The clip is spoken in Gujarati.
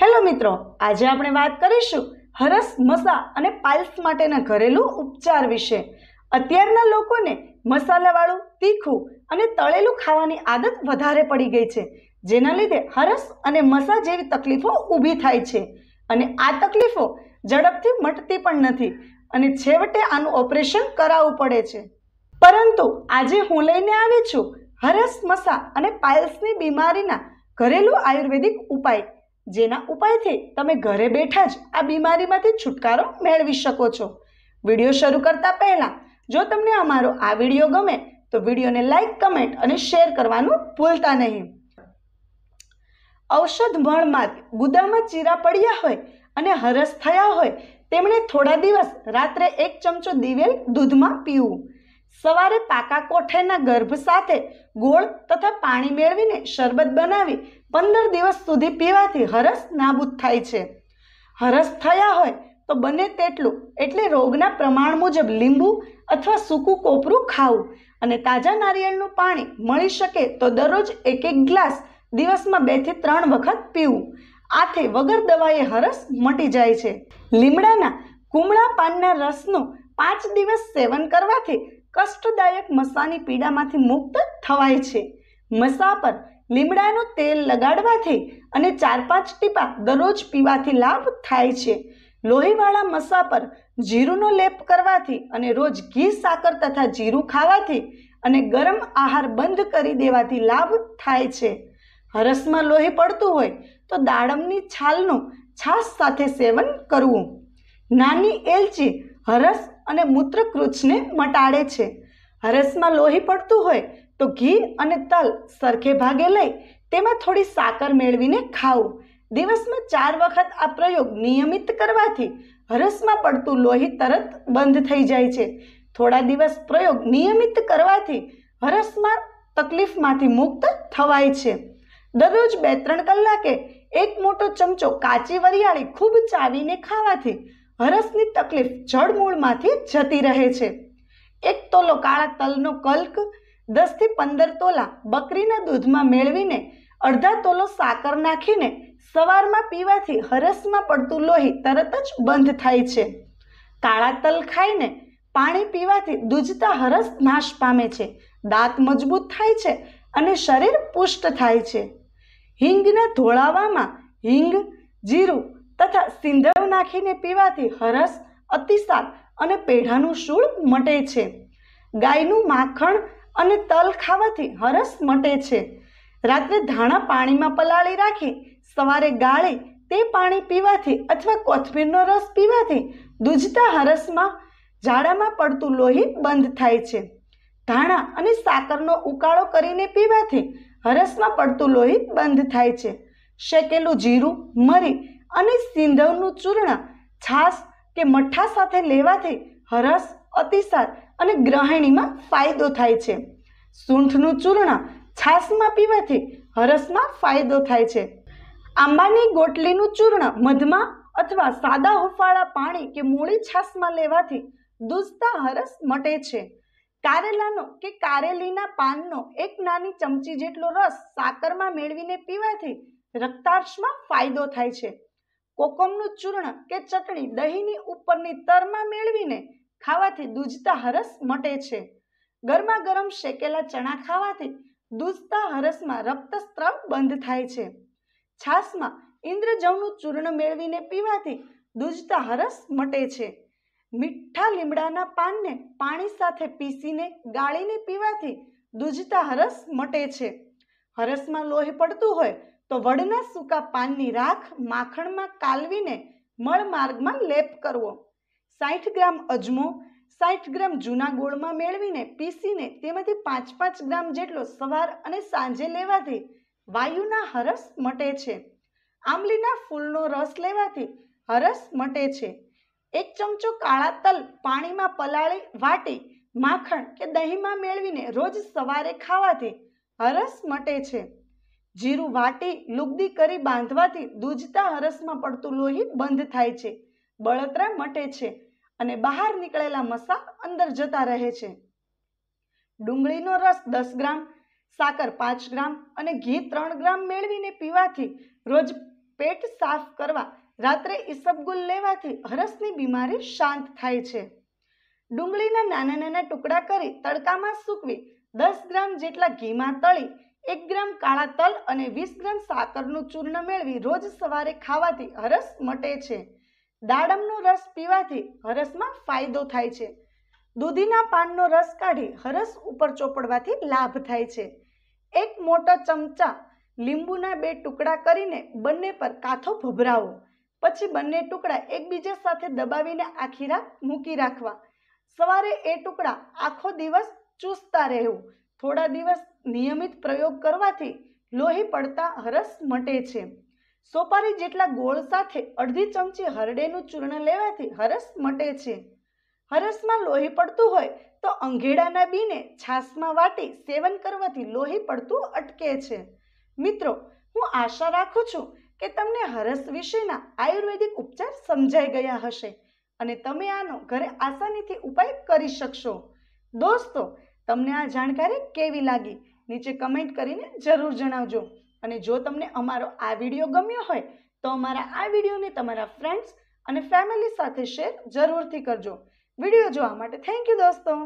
હેલો મિત્રો આજે આપણે વાત કરીશું હરસ મસા અને પાઇલ્સ માટેના ઘરેલું ઉપચાર વિશે અત્યારના લોકોને મસાલાવાળું તીખું અને તળેલું ખાવાની આદત વધારે પડી ગઈ છે જેના લીધે હરસ અને મસા જેવી તકલીફો ઊભી થાય છે અને આ તકલીફો ઝડપથી મટતી પણ નથી અને છેવટે આનું ઓપરેશન કરાવવું પડે છે પરંતુ આજે હું લઈને આવી છું હરસ મસા અને પાયલ્સની બીમારીના ઘરેલું આયુર્વેદિક ઉપાય જેના ઉપાયથી તમે ઘરે બેઠા જ આ બીમારીમાંથી છુટકારો મેળવી શકો છો વિડીયો શરૂ કરતા પહેલાં જો તમને અમારો આ વિડીયો ગમે તો વિડીયોને લાઇક કમેન્ટ અને શેર કરવાનું ભૂલતા નહીં ઔષધ મળમાંથી ગુદામાં ચીરા પડ્યા હોય અને હરસ થયા હોય તેમણે થોડા દિવસ રાત્રે એક ચમચો દિવેલ દૂધમાં પીવું સવારે પાકા કોઠાના ગર્ભ સાથે ગોળ તથા પાણી મેળવીને શરબત બનાવી પંદર દિવસ સુધી પીવાથી હરસ નાબૂદ થાય છે હરસ થયા હોય તો બને તેટલું એટલે રોગના પ્રમાણ મુજબ લીંબુ અથવા સૂકું કોપરું ખાવું અને તાજા નારિયેળનું પાણી મળી શકે તો દરરોજ એક એક ગ્લાસ દિવસમાં બેથી ત્રણ વખત પીવું આથી વગર દવાએ હરસ મટી જાય છે લીમડાના કુમળા પાનના રસનું પાંચ દિવસ સેવન કરવાથી કષ્ટદાયક મસાની પીડામાંથી મુક્ત થવાય છે મસા પર લીમડાનું તેલ લગાડવાથી અને ચાર પાંચ ટીપા દરરોજ પીવાથી લાભ થાય છે લોહીવાળા મસા પર જીરુંનો લેપ કરવાથી અને રોજ ઘી સાકર તથા જીરું ખાવાથી અને ગરમ આહાર બંધ કરી દેવાથી લાભ થાય છે હરસમાં લોહી પડતું હોય તો દાડમની છાલનું છાશ સાથે સેવન કરવું નાની એલચી હરસ અને મૂત્રકૃચને મટાડે છે હરસમાં લોહી પડતું હોય તો ઘી અને તલ સરખે ભાગે લઈ તેમાં થોડી સાકર મેળવીને ખાવું દિવસમાં ચાર વખત આ પ્રયોગ નિયમિત કરવાથી હરસમાં પડતું લોહી તરત બંધ થઈ જાય છે થોડા દિવસ પ્રયોગ નિયમિત કરવાથી હરસમાં તકલીફમાંથી મુક્ત થવાય છે દરરોજ બે ત્રણ કલાકે એક મોટો ચમચો કાચી વરિયાળી ખૂબ ચાવીને ખાવાથી હરસની તકલીફ જળમૂળમાંથી જતી રહે છે એક તોલો કાળા તલનો કલ્ક દસથી પંદર તોલા બકરીના દૂધમાં મેળવીને અડધા તોલો સાકર નાખીને સવારમાં પીવાથી હરસમાં પડતું લોહી તરત જ બંધ થાય છે કાળા તલ ખાઈને પાણી પીવાથી દૂજતા હરસ નાશ પામે છે દાંત મજબૂત થાય છે અને શરીર પુષ્ટ થાય છે હિંગના ધોળાવામાં હિંગ જીરું તથા સિંધવ નાખીને પીવાથી હરસ અતિસાર અને પેઢાનું શૂળ મટે છે ગાયનું માખણ અને તલ ખાવાથી હરસ મટે છે રાત્રે ધાણા પાણીમાં પલાળી રાખી સવારે ગાળે તે પાણી પીવાથી અથવા કોથમીરનો રસ પીવાથી દૂજતા હરસમાં ઝાડામાં પડતું લોહી બંધ થાય છે ધાણા અને સાકરનો ઉકાળો કરીને પીવાથી હરસમાં પડતું લોહી બંધ થાય છે શેકેલું જીરું મરી અને સિંધવનું ચૂર્ણ છાશ કે મઠ્ઠા સાથે લેવાથી હરસ અતિસાર અને ગ્રહિણીમાં ફાયદો થાય છે સૂંઠનું ચૂર્ણ છાશમાં પીવાથી હરસમાં ફાયદો થાય છે આંબાની ગોટલીનું ચૂર્ણ મધમાં અથવા સાદા હુફાળા પાણી કે મૂળી છાશમાં લેવાથી દુસ્તા હરસ મટે છે કારેલાનો કે કારેલીના પાનનો એક નાની ચમચી જેટલો રસ સાકરમાં મેળવીને પીવાથી રક્તાર્શમાં ફાયદો થાય છે કોકમનું ચૂર્ણ કે ચટણી દહીંની ઉપરની તરમાં મેળવીને ખાવાથી દૂજતા હરસ મટે છે ગરમા ગરમ શેકેલા ચણા ખાવાથી દૂજતા હરસમાં રક્તસ્ત્રાવ બંધ થાય છે છાસમાં ઇન્દ્રજવનું ચૂર્ણ મેળવીને પીવાથી દૂજતા હરસ મટે છે મીઠા લીમડાના પાનને પાણી સાથે પીસીને ગાળીને પીવાથી દૂજતા હરસ મટે છે હરસમાં લોહી પડતું હોય તો વડના સૂકા પાનની રાખ માખણમાં કાલવીને મળ માર્ગમાં લેપ કરવો સાઠ ગ્રામ અજમો સાઠ ગ્રામ જૂના ગોળમાં મેળવીને પીસીને તેમાંથી પાંચ પાંચ ગ્રામ જેટલો સવાર અને સાંજે લેવાથી વાયુના હરસ મટે છે આંબલીના ફૂલનો રસ લેવાથી હરસ મટે છે એક ચમચો કાળા તલ પાણીમાં પલાળી વાટી માખણ કે દહીંમાં મેળવીને રોજ સવારે ખાવાથી હરસ મટે છે જીરું વાટી લુગદી કરી બાંધવાથી દૂજતા હરસમાં પડતું લોહી બંધ થાય છે બળતરા મટે છે અને બહાર નીકળેલા મસા અંદર જતા રહે છે ડુંગળીનો રસ દસ ગ્રામ સાકર પાંચ ગ્રામ અને ઘી ત્રણ ગ્રામ મેળવીને પીવાથી રોજ પેટ સાફ કરવા રાત્રે ઇસબગુલ લેવાથી હરસની બીમારી શાંત થાય છે ડુંગળીના નાના નાના ટુકડા કરી તડકામાં સૂકવી દસ ગ્રામ જેટલા ઘીમાં તળી એક ગ્રામ કાળા તલ અને વીસ ગ્રામ સાકરનું ચૂર્ણ મેળવી રોજ સવારે ખાવાથી હરસ મટે છે દાડમનો રસ પીવાથી હરસમાં ફાયદો થાય છે દૂધીના પાનનો રસ કાઢી હરસ ઉપર ચોપડવાથી લાભ થાય છે એક મોટો ચમચા લીંબુના બે ટુકડા કરીને બંને પર કાથો ભભરાવો પછી બંને ટુકડા એકબીજા સાથે દબાવીને આખી રાખ મૂકી રાખવા સવારે એ ટુકડા આખો દિવસ ચૂસતા રહેવું થોડા દિવસ નિયમિત પ્રયોગ કરવાથી લોહી પડતા હરસ મટે છે સોપારી જેટલા ગોળ સાથે અડધી ચમચી હરડેનું ચૂર્ણ લેવાથી હરસ મટે છે હરસમાં લોહી પડતું હોય તો અંઘેડાના બીને છાશમાં વાટી સેવન કરવાથી લોહી પડતું અટકે છે મિત્રો હું આશા રાખું છું કે તમને હરસ વિશેના આયુર્વેદિક ઉપચાર સમજાઈ ગયા હશે અને તમે આનો ઘરે આસાનીથી ઉપાય કરી શકશો દોસ્તો તમને આ જાણકારી કેવી લાગી નીચે કમેન્ટ કરીને જરૂર જણાવજો અને જો તમને અમારો આ વિડીયો ગમ્યો હોય તો અમારા આ વિડીયોને તમારા ફ્રેન્ડ્સ અને ફેમિલી સાથે શેર જરૂરથી કરજો વિડીયો જોવા માટે થેન્ક યુ દોસ્તો